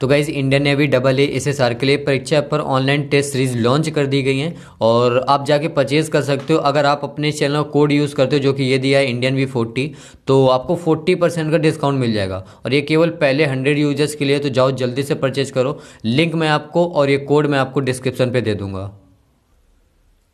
तो guys Indian Navy double A S S R के लिए परीक्षा पर ऑनलाइन टेस्ट सीरीज लॉन्च कर दी गई हैं और आप जाके परचेज कर सकते हो अगर आप अपने चैनल कोड यूज़ करते हो जो कि ये दिया है इंडियन वी फोर्टी तो आपको फोर्टी परसेंट का डिस्काउंट मिल जाएगा और ये केवल पहले हंड्रेड यूजर्स के लिए तो जाओ जल्दी से परचेज करो लिंक मैं आपको और ये कोड मैं आपको डिस्क्रिप्शन पर दे दूँगा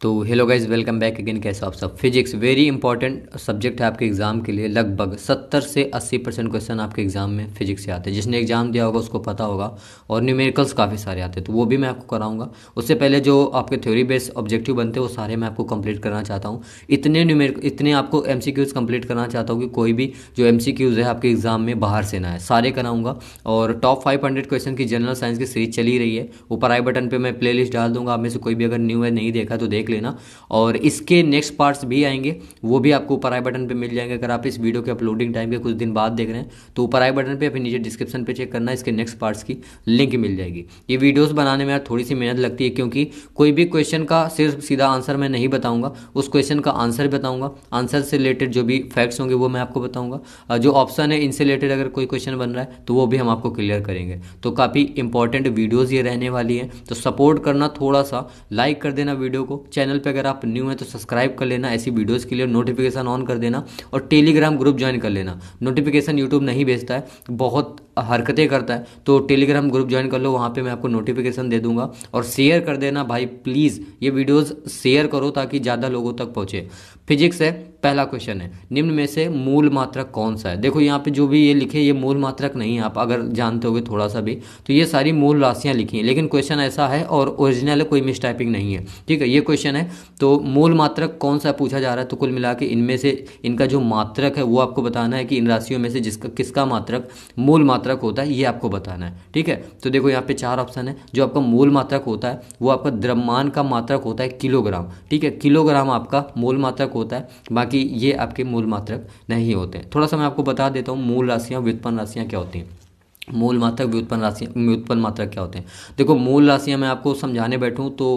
तो hello guys welcome back again कैसे आप सब फिजिक्स वेरी इंपॉर्टेंट सब्जेक्ट है आपके एग्ज़ाम के लिए लगभग 70 से 80 परसेंट क्वेश्चन आपके एग्ज़ाम में फिजिक्स से आते हैं जिसने एग्ज़ाम दिया होगा उसको पता होगा और न्यूमेरिकल्स काफ़ी सारे आते हैं तो वो भी मैं आपको कराऊंगा उससे पहले जो आपके थ्योरी बेस्ड ऑब्जेक्टिव बनते हैं वो सारे मैं आपको कंप्लीट करना चाहता हूँ इतने न्यूमेरिक इतने आपको एम कंप्लीट करना चाहता हूँ कि कोई भी जो एम है आपके एग्ज़ाम में बाहर से ना है सारे कराऊंगा और टॉप फाइव क्वेश्चन की जनरल साइंस की सीरीज चली रही है ऊपर आई बटन पर मैं प्ले डाल दूंगा आप में से कोई भी अगर न्यू है नहीं देखा तो देख लेना और इसके नेक्स्ट पार्ट्स भी आएंगे वो भी आपको ऊपर आई बटन पे मिल जाएंगे अगर आप इस वीडियो के अपलोडिंग टाइम के कुछ दिन बाद देख रहे हैं तो ऊपर आई बटन पे फिर नीचे डिस्क्रिप्शन पे चेक करना इसके नेक्स्ट पार्ट्स की लिंक मिल जाएगी ये वीडियोज़ बनाने में थोड़ी सी मेहनत लगती है क्योंकि कोई भी क्वेश्चन का सिर्फ सीधा आंसर मैं नहीं बताऊंगा उस क्वेश्चन का आंसर बताऊंगा आंसर से रिलेटेड जो भी फैक्ट्स होंगे वो मैं आपको बताऊंगा जो ऑप्शन है इनसे रिलेटेड अगर कोई क्वेश्चन बन रहा है तो वो भी हम आपको क्लियर करेंगे तो काफ़ी इंपॉर्टेंट वीडियोज़ ये रहने वाली है तो सपोर्ट करना थोड़ा सा लाइक कर देना वीडियो को चैनल पे अगर आप न्यू हैं तो सब्सक्राइब कर लेना ऐसी वीडियोस के लिए नोटिफिकेशन ऑन कर देना और टेलीग्राम ग्रुप ज्वाइन कर लेना नोटिफिकेशन यूट्यूब नहीं भेजता है बहुत हरकतें करता है तो टेलीग्राम ग्रुप ज्वाइन कर लो वहाँ पे मैं आपको नोटिफिकेशन दे दूंगा और शेयर कर देना भाई प्लीज़ ये वीडियोज़ शेयर करो ताकि ज़्यादा लोगों तक पहुँचे फिजिक्स है पहला क्वेश्चन है निम्न में से मूल मात्रक कौन सा है देखो यहाँ पे जो भी ये लिखे ये मूल मात्रक नहीं है आप अगर जानते होगे थोड़ा सा भी तो ये सारी मूल राशियाँ लिखी हैं लेकिन क्वेश्चन ऐसा है और ओरिजिनल कोई मिस टाइपिंग नहीं है ठीक है ये क्वेश्चन है तो मूल मात्रक कौन सा पूछा जा रहा है तो कुल मिला के इनमें से इनका जो मात्रक है वो आपको बताना है कि इन राशियों में से जिसका किसका मात्रक मूल मात्रक होता है ये आपको बताना है ठीक है तो देखो यहाँ पे चार ऑप्शन है जो आपका मूल मात्रक होता है वो आपका द्रव्यमान का मात्रक होता है किलोग्राम ठीक है किलोग्राम आपका मूल मात्रक होता है बाकी ये आपके मूल मात्रक नहीं होते थोड़ा सा मैं आपको बता देता हूँ मूल राशियाँ व्युत्पन्न राशियाँ क्या होती हैं मूल मात्रक व्युत्पन्न राशि व्युत्पन्न मात्रक क्या होते हैं देखो मूल राशियाँ मैं आपको समझाने बैठूँ तो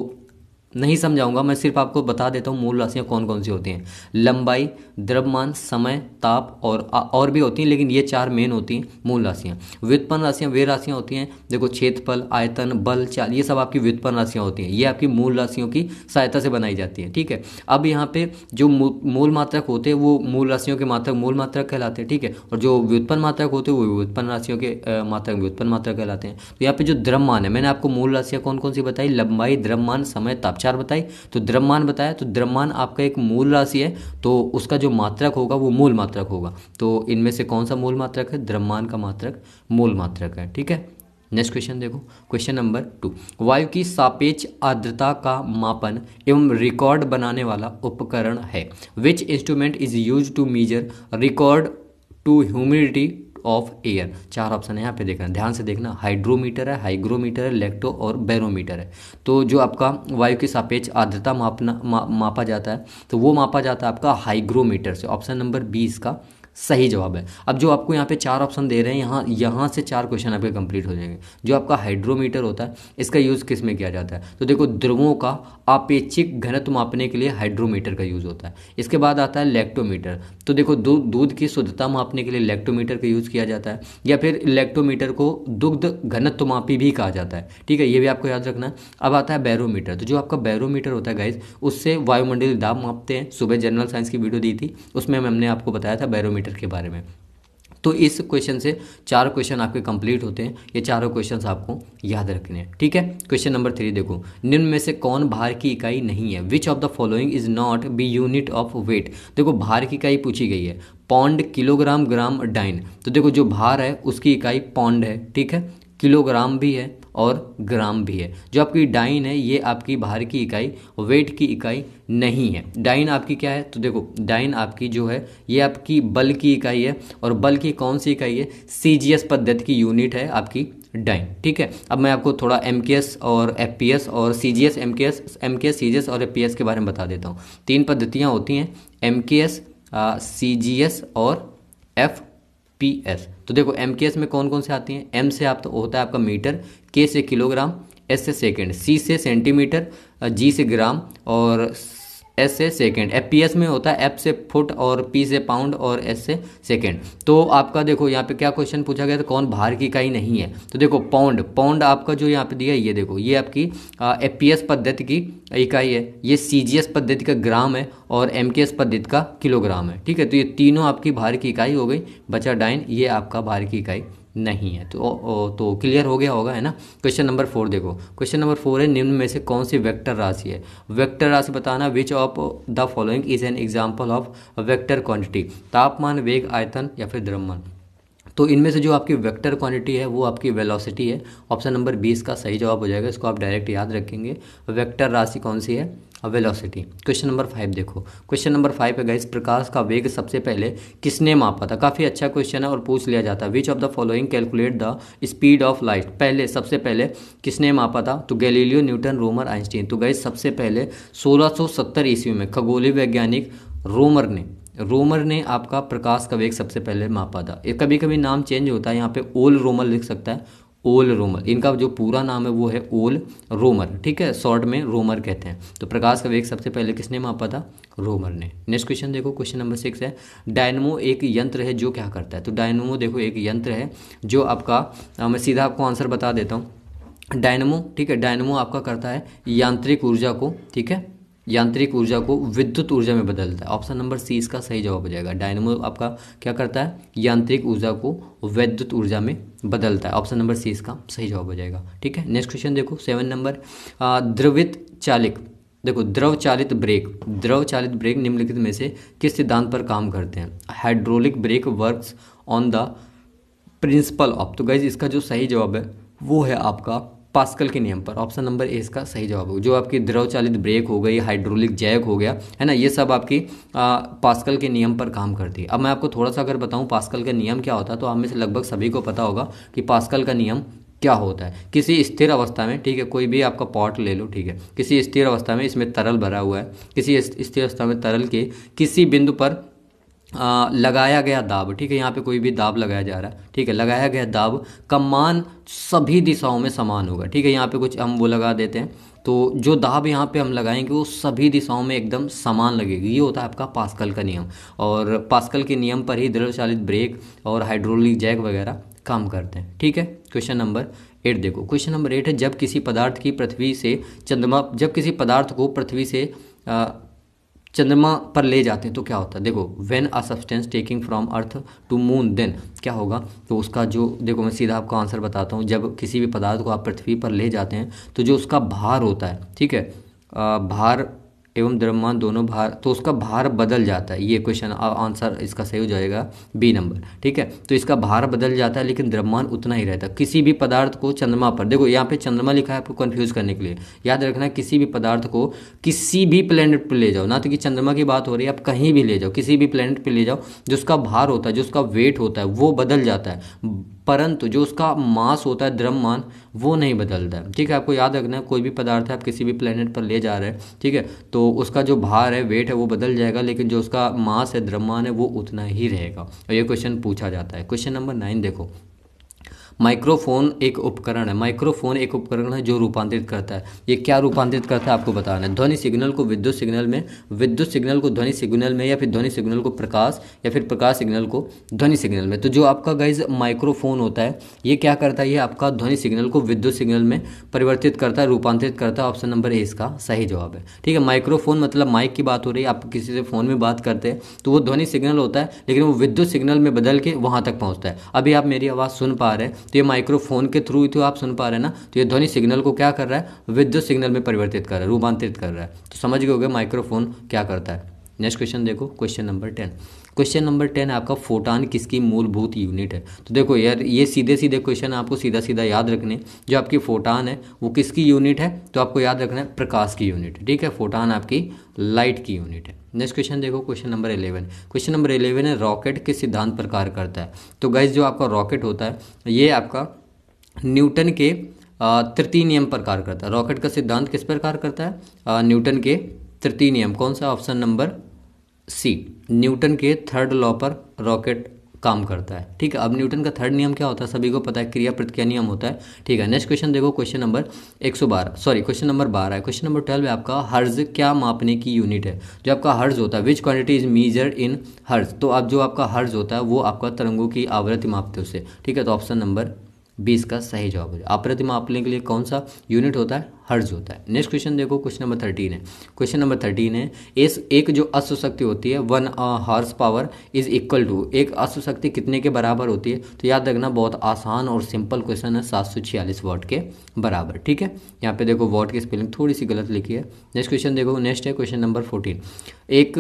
नहीं समझाऊंगा मैं सिर्फ आपको बता देता हूँ मूल राशियाँ कौन कौन सी होती हैं लंबाई द्रव्यमान समय ताप और और भी होती हैं लेकिन ये चार मेन होती हैं मूल राशियाँ व्युत्पन्न राशियाँ वे राशियाँ होती हैं देखो क्षेत्रफल आयतन बल चाल ये सब आपकी व्युत्पन्न राशियाँ होती हैं ये आपकी मूल राशियों की सहायता से बनाई जाती है ठीक है अब यहाँ पर जो मूल मात्रक होते हैं वो मूल राशियों के मात्रक मूल मात्रक कहलाते हैं ठीक है और जो व्युत्पन्न मात्रक होते हैं वो व्युत्पन्न राशियों के मात्रक व्युत्पन्न मात्रक कहलाते हैं तो यहाँ पर जो द्रव्यमान है मैंने आपको मूल राशियाँ कौन कौन सी बताई लंबाई द्रव्यमान समय ताप चार बताई तो द्रव्यमान बताया तो द्रव्यमान आपका एक मूल राशि है तो उसका जो मात्रक होगा वो मूल मात्रक होगा तो इनमें से कौन सा मूल मात्रक है द्रव्यमान का मात्रक मूल मात्रक है ठीक है नेक्स्ट क्वेश्चन देखो क्वेश्चन नंबर टू वायु की सापेक्ष आर्द्रता का मापन एवं रिकॉर्ड बनाने वाला उपकरण है which instrument is use to measure record to humidity of air चार ऑप्शन है यहाँ पे देखना ध्यान से देखना हाइड्रोमीटर है हाइग्रोमीटर है लेक्टो और बैरोमीटर है तो जो आपका वायु की सापेक्ष आर्द्रता मापना मा, मापा जाता है तो वो मापा जाता है आपका हाइग्रोमीटर से ऑप्शन नंबर बी इसका सही जवाब है अब जो आपको यहाँ पे चार ऑप्शन दे रहे हैं यहाँ यहाँ से चार क्वेश्चन आपके कंप्लीट हो जाएंगे जो आपका हाइड्रोमीटर होता है इसका यूज़ किस में किया जाता है तो देखो ध्रुवों का आपेक्षिक घनत्व मापने के लिए हाइड्रोमीटर का यूज़ होता है इसके बाद आता है लेक्टोमीटर तो देखो दूध दूध की शुद्धता मापने के लिए लैक्टोमीटर का यूज़ किया जाता है या फिर लैक्टोमीटर को दुग्ध घनत्व मापी भी कहा जाता है ठीक है ये भी आपको याद रखना है अब आता है बैरोमीटर तो जो आपका बैरोमीटर होता है गाइज उससे वायुमंडल दाब मापते हैं सुबह जनरल साइंस की वीडियो दी थी उसमें हमने आपको बताया था बैरोमीटर के बारे में तो इस क्वेश्चन से चार क्वेश्चन आपके कंप्लीट होते हैं ये चारों क्वेश्चन आपको याद रखने हैं ठीक है क्वेश्चन नंबर थ्री देखो निम्न में से कौन भार की इकाई नहीं है which of the following is not be unit of weight देखो भार की इकाई पूछी गई है पौंड किलोग्राम ग्राम डाइन तो देखो जो भार है उसकी इकाई पौंड है ठीक है किलोग्राम भी है और ग्राम भी है जो आपकी डाइन है ये आपकी बाहर की इकाई वेट की इकाई नहीं है डाइन आपकी क्या है तो देखो डाइन आपकी जो है ये आपकी बल की इकाई है और बल की कौन सी इकाई है सी जी एस पद्धति की यूनिट है आपकी डाइन ठीक है अब मैं आपको थोड़ा एम के एस और एफ पी एस और C G S M K S M K S S C G और एफ पी एस के बारे में बता देता हूँ तीन पद्धतियाँ होती हैं M K S C G S और एफ पी एस तो देखो एम के एस में कौन कौन से आती हैं एम से आप तो होता है आपका मीटर के से किलोग्राम एस से सेकेंड सी से सेंटीमीटर जी से ग्राम और एस से सेकेंड एफ पी एस में होता है एफ से फुट और पी से पाउंड और एस से सेकेंड तो आपका देखो यहाँ पे क्या क्वेश्चन पूछा गया था कौन भार की इकाई नहीं है तो देखो पाउंड पाउंड आपका जो यहाँ पे दिया है ये देखो ये आपकी एफ पी एस पद्धति की इकाई है ये सी जी एस पद्धति का ग्राम है और एम के एस पद्धति का किलोग्राम है ठीक है तो ये तीनों आपकी भार की इकाई हो गई बचा डाइन ये आपका भार की इकाई नहीं है तो ओ, तो क्लियर हो गया होगा है ना क्वेश्चन नंबर फोर देखो क्वेश्चन नंबर फोर है निम्न में से कौन सी वेक्टर राशि है वेक्टर राशि बताना which of the following is an example of vector quantity तापमान वेग आयतन या फिर द्रव्यमान तो इनमें से जो आपकी वेक्टर क्वांटिटी है वो आपकी वेलोसिटी है ऑप्शन नंबर बी इसका सही जवाब हो जाएगा इसको आप डायरेक्ट याद रखेंगे वेक्टर राशि कौन सी है वेलोसिटी क्वेश्चन नंबर फाइव देखो क्वेश्चन नंबर फाइव है गाइस प्रकाश का वेग सबसे पहले किसने मापा था काफ़ी अच्छा क्वेश्चन है और पूछ लिया जाता है which of the following calculate the speed of light पहले सबसे पहले किसने मापा था तो गैलीलियो न्यूटन रोमर आइंस्टीन तो गाइस सबसे पहले सत्तर ईस्वी में खगोलीय वैज्ञानिक रोमर ने रोमर ने आपका प्रकाश का वेग सबसे पहले मापा था कभी कभी नाम चेंज होता है यहाँ पे ओल रोमर लिख सकता है ओल रोमर इनका जो पूरा नाम है वो है ओल रोमर ठीक है शॉर्ट में रोमर कहते हैं तो प्रकाश का वेग सबसे पहले किसने मापा था रोमर ने नेक्स्ट क्वेश्चन देखो क्वेश्चन नंबर सिक्स है डायनमो एक यंत्र है जो क्या करता है तो डायनमो देखो एक यंत्र है जो आपका मैं सीधा आपको आंसर बता देता हूँ डायनमो ठीक है डायनमो आपका करता है यांत्रिक ऊर्जा को ठीक है यांत्रिक ऊर्जा को विद्युत ऊर्जा में बदलता है ऑप्शन नंबर सी इसका सही जवाब हो जाएगा डायनमो आपका क्या करता है यांत्रिक ऊर्जा को विद्युत ऊर्जा में बदलता है ऑप्शन नंबर सी इसका सही जवाब हो जाएगा ठीक है नेक्स्ट क्वेश्चन देखो सेवन नंबर द्रवित चालिक देखो द्रव चालित ब्रेक द्रव चालित ब्रेक निम्नलिखित में से किस सिद्धांत पर काम करते हैं hydraulic brake work on the principle of तो गाइज इसका जो सही जवाब है वो है आपका पास्कल के नियम पर ऑप्शन नंबर ए इसका सही जवाब होगा जो आपकी द्रव चालित ब्रेक हो गई हाइड्रोलिक जैक हो गया है ना ये सब आपकी आ, पास्कल के नियम पर काम करती है अब मैं आपको थोड़ा सा अगर बताऊँ पास्कल का नियम क्या होता है तो आप में से लगभग सभी को पता होगा कि पास्कल का नियम क्या होता है किसी स्थिर अवस्था में ठीक है कोई भी आपका पॉट ले लो ठीक है किसी स्थिर अवस्था में इसमें तरल भरा हुआ है किसी स्थिर अवस्था में तरल के किसी बिंदु पर आ, लगाया गया दाब ठीक है यहाँ पे कोई भी दाब लगाया जा रहा है ठीक है लगाया गया दाब का मान सभी दिशाओं में समान होगा ठीक है यहाँ पे कुछ हम वो लगा देते हैं तो जो दाब यहाँ पे हम लगाएंगे वो सभी दिशाओं में एकदम समान लगेगी ये होता है आपका पास्कल का नियम और पास्कल के नियम पर ही दृढ़ चालित ब्रेक और हाइड्रोलिक जैक वगैरह काम करते हैं ठीक है क्वेश्चन नंबर एट देखो क्वेश्चन नंबर एट है जब किसी पदार्थ की पृथ्वी से चंद्रमा जब किसी पदार्थ को पृथ्वी से चंद्रमा पर ले जाते हैं तो क्या होता है देखो when a substance taking from earth to moon then क्या होगा तो उसका जो देखो मैं सीधा आपको आंसर बताता हूँ जब किसी भी पदार्थ को आप पृथ्वी पर ले जाते हैं तो जो उसका भार होता है ठीक है आ, भार एवं द्रव्यमान दोनों भार तो उसका भार बदल जाता है ये क्वेश्चन आंसर इसका सही हो जाएगा बी नंबर ठीक है तो इसका भार बदल जाता है लेकिन द्रव्यमान उतना ही रहता है किसी भी पदार्थ को चंद्रमा पर देखो यहाँ पे चंद्रमा लिखा है आपको कन्फ्यूज करने के लिए याद रखना किसी भी पदार्थ को किसी भी प्लेनेट पर ले जाओ ना तो कि चंद्रमा की बात हो रही है आप कहीं भी ले जाओ किसी भी प्लेनेट पर ले जाओ जो उसका भार होता है जो उसका वेट होता है वो बदल जाता है परंतु जो उसका मास होता है मान वो नहीं बदलता है ठीक है आपको याद रखना है कोई भी पदार्थ है आप किसी भी प्लेनेट पर ले जा रहे हैं ठीक है तो उसका जो भार है वेट है वो बदल जाएगा लेकिन जो उसका मास है द्रव्यमान है वो उतना ही रहेगा और ये क्वेश्चन पूछा जाता है क्वेश्चन नंबर नाइन देखो माइक्रोफोन एक उपकरण है माइक्रोफोन एक उपकरण है जो रूपांतरित करता है ये क्या रूपांतरित करता है आपको बताना है ध्वनि सिग्नल को विद्युत सिग्नल में विद्युत सिग्नल को ध्वनि सिग्नल में या फिर ध्वनि सिग्नल को प्रकाश या फिर प्रकाश सिग्नल को ध्वनि सिग्नल में तो जो आपका गाइज माइक्रोफोन होता है ये क्या करता है ये आपका ध्वनि सिग्नल को विद्युत सिग्नल में परिवर्तित करता है रूपांतरित करता है ऑप्शन नंबर ए इसका सही जवाब है ठीक है माइक्रोफोन मतलब माइक की बात हो रही है आप किसी से फ़ोन में बात करते हैं तो वो ध्वनि सिग्नल होता है लेकिन वो विद्युत सिग्नल में बदल के वहाँ तक पहुँचता है अभी आप मेरी आवाज़ सुन पा रहे हैं तो ये माइक्रोफोन के थ्रू ही तो आप सुन पा रहे हैं ना तो ये ध्वनि सिग्नल को क्या कर रहा है विद्युत सिग्नल में परिवर्तित कर रहा है रूपांतरित कर रहा है तो समझ गए होगे माइक्रोफोन क्या करता है नेक्स्ट क्वेश्चन देखो question number ten question number ten आपका फोटान किसकी मूलभूत यूनिट है तो देखो यार ये सीधे सीधे क्वेश्चन आपको सीधा सीधा याद रखने जो आपकी फोटान है वो किसकी यूनिट है तो आपको याद रखना है प्रकाश की यूनिट ठीक है फोटान आपकी लाइट की यूनिट है नेक्स्ट क्वेश्चन देखो question number eleven question number eleven है रॉकेट के सिद्धांत पर कार्य करता है तो गाइज जो आपका रॉकेट होता है ये आपका न्यूटन के तृतीय नियम पर कार्य करता है रॉकेट का सिद्धांत किस पर कार्य करता है न्यूटन के तृतीय नियम कौन सा ऑप्शन नंबर सी न्यूटन के थर्ड लॉ पर रॉकेट काम करता है ठीक है अब न्यूटन का थर्ड नियम क्या होता है सभी को पता है क्रिया प्रतिक्रिया नियम होता है ठीक है नेक्स्ट क्वेश्चन देखो question number 112 sorry question number 12 है क्वेश्चन नंबर 12 आपका हर्ज क्या मापने की यूनिट है जो आपका हर्ज होता है which quantity is measure in hertz तो आप जो आपका हर्ज होता है वो आपका तरंगों की आवृत्ति मापते उसे ठीक है तो ऑप्शन नंबर बी इसका सही जवाब जाए अप्रतिमा मापने के लिए कौन सा यूनिट होता है हर्ज होता है नेक्स्ट क्वेश्चन देखो क्वेश्चन नंबर थर्टीन है क्वेश्चन नंबर थर्टीन है इस एक जो अश्वशक्ति होती है one horse power is equal to एक अश्वशक्ति कितने के बराबर होती है तो याद रखना बहुत आसान और सिंपल क्वेश्चन है सात सौ छियालीस वॉट के बराबर ठीक है यहाँ पे देखो वॉट की स्पेलिंग थोड़ी सी गलत लिखी है नेक्स्ट क्वेश्चन देखो नेक्स्ट है क्वेश्चन नंबर फोर्टीन एक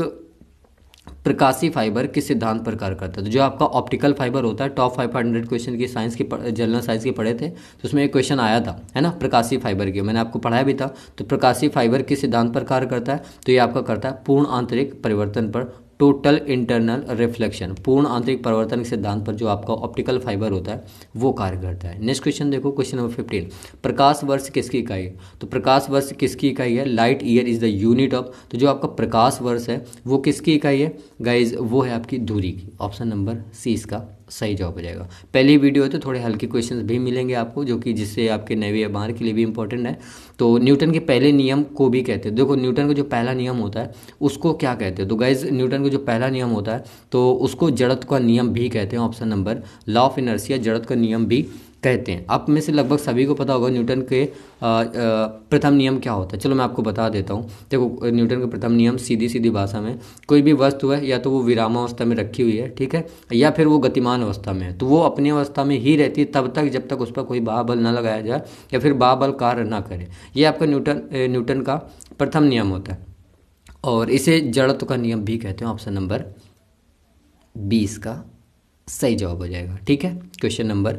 प्रकाशी फाइबर किस सिद्धांत पर कार्य करता है तो जो आपका ऑप्टिकल फाइबर होता है टॉप फाइव हंड्रेड क्वेश्चन की साइंस की जनरल साइंस के पढ़े थे तो उसमें एक क्वेश्चन आया था है ना प्रकाशी फाइबर की मैंने आपको पढ़ाया भी था तो प्रकाशी फाइबर किस सिद्धांत पर कार्य करता है तो ये आपका करता है पूर्ण आंतरिक परिवर्तन पर टोटल इंटरनल रिफ्लेक्शन पूर्ण आंतरिक परिवर्तन के सिद्धांत पर जो आपका ऑप्टिकल फाइबर होता है वो कार्य करता है नेक्स्ट क्वेश्चन देखो क्वेश्चन नंबर फिफ्टीन प्रकाश वर्ष किसकी इकाई है तो प्रकाश वर्ष किसकी इकाई है light year is the unit of तो जो आपका प्रकाश वर्ष है वो किसकी इकाई है गाइज वो है आपकी दूरी की ऑप्शन नंबर सी इसका सही जवाब हो जाएगा पहली वीडियो है तो थोड़े हल्के क्वेश्चन भी मिलेंगे आपको जो कि जिससे आपके नेवी या बाहर के लिए भी इंपॉर्टेंट है तो न्यूटन के पहले नियम को भी कहते हैं देखो न्यूटन का जो पहला नियम होता है उसको क्या कहते हैं तो गाइज न्यूटन का जो पहला नियम होता है तो उसको जड़त का नियम भी कहते हैं option number law of inertia जड़त का नियम भी कहते हैं आप में से लगभग सभी को पता होगा न्यूटन के प्रथम नियम क्या होता है चलो मैं आपको बता देता हूँ देखो न्यूटन का प्रथम नियम सीधी सीधी भाषा में कोई भी वस्तु है या तो वो विरामावस्था में रखी हुई है ठीक है या फिर वो गतिमान अवस्था में है तो वो अपनी अवस्था में ही रहती है तब तक जब तक उस पर कोई बाबल ना लगाया जाए या फिर बाबल कार्य ना करे ये आपका न्यूटन न्यूटन का प्रथम नियम होता है और इसे जड़त्व का नियम भी कहते हैं ऑप्शन नंबर बीस का सही जवाब हो जाएगा ठीक है क्वेश्चन नंबर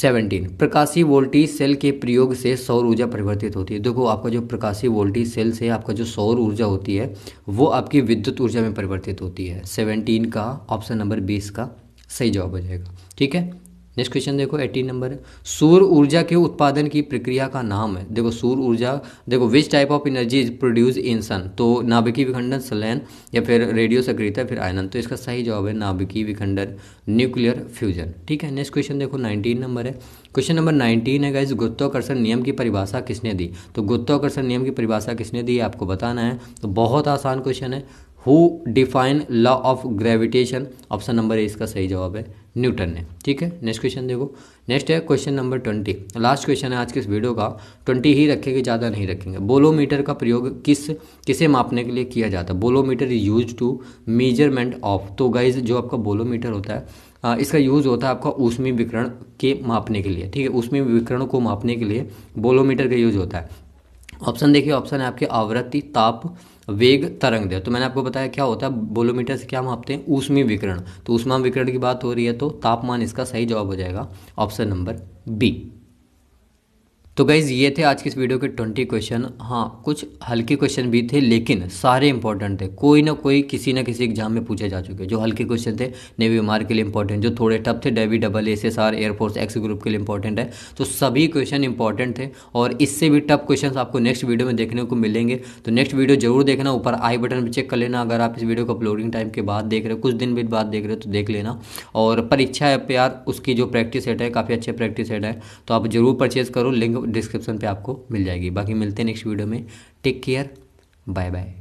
सेवनटीन प्रकाशी वोल्टेज सेल के प्रयोग से सौर ऊर्जा परिवर्तित होती है देखो आपका जो प्रकाशी वोल्टेज सेल से आपका जो सौर ऊर्जा होती है वो आपकी विद्युत ऊर्जा में परिवर्तित होती है सेवनटीन का ऑप्शन नंबर बीस का सही जवाब हो जाएगा ठीक है नेक्स्ट क्वेश्चन देखो एटीन नंबर सूर्य ऊर्जा के उत्पादन की प्रक्रिया का नाम है देखो सूर्य ऊर्जा देखो which type of energy is produce in sun तो नाभिकीय विखंडन सलैन या फिर रेडियो सक्रियता फिर आयनन तो इसका सही जवाब है नाभिकीय विखंडन न्यूक्लियर फ्यूजन ठीक है नेक्स्ट क्वेश्चन देखो नाइनटीन नंबर है क्वेश्चन नंबर नाइनटीन है इस गुत्वाकर्षण नियम की परिभाषा किसने दी तो गुत्वाकर्षण नियम की परिभाषा किसने दी आपको बताना है तो बहुत आसान क्वेश्चन है who define law of gravitation option number A इसका सही जवाब है न्यूटन ने ठीक है नेक्स्ट क्वेश्चन देखो नेक्स्ट है question number twenty last question है आज के इस वीडियो का ट्वेंटी ही रखेंगे ज़्यादा नहीं रखेंगे बोलोमीटर का प्रयोग किस किसे मापने के लिए किया जाता है bolometer is use to measurement of तो गाइज जो आपका बोलोमीटर होता है इसका यूज़ होता है आपका ऊष्मी विकरण के मापने के लिए ठीक है ऊष्मी विकरण को मापने के लिए बोलोमीटर का यूज़ होता है ऑप्शन देखिए ऑप्शन है आपके आवृत्ति ताप वेग तरंग दे तो मैंने आपको बताया क्या होता है बोलोमीटर से क्या मापते हैं ऊष्मी विकरण तो ऊष्मा विकरण की बात हो रही है तो तापमान इसका सही जवाब हो जाएगा ऑप्शन नंबर बी तो गाइज़ ये थे आज के इस वीडियो के ट्वेंटी क्वेश्चन हाँ कुछ हल्के क्वेश्चन भी थे लेकिन सारे इंपॉर्टेंट थे कोई ना कोई किसी ना किसी एग्जाम में पूछे जा चुके जो हल्के क्वेश्चन थे नेवी मार के लिए इंपॉर्टेंट जो थोड़े टफ थे Davy double S S are air force x group के लिए इंपॉर्टेंट है तो सभी क्वेश्चन इंपॉर्टेंट थे और इससे भी टफ क्वेश्चन आपको नेक्स्ट वीडियो में देखने को मिलेंगे तो नेक्स्ट वीडियो जरूर देखना ऊपर आई बटन पर चेक कर लेना अगर आप इस वीडियो को अपलोडिंग टाइम के बाद देख रहे हो कुछ दिन भी बाद देख रहे हो तो देख लेना और परीक्षा है प्यार उसकी जो प्रैक्टिस सेट है काफ़ी अच्छे प्रैक्टिस सेट है तो आप जरूर परचेज करो लिंक डिस्क्रिप्शन पे आपको मिल जाएगी बाकी मिलते हैं नेक्स्ट वीडियो में टेक केयर बाय बाय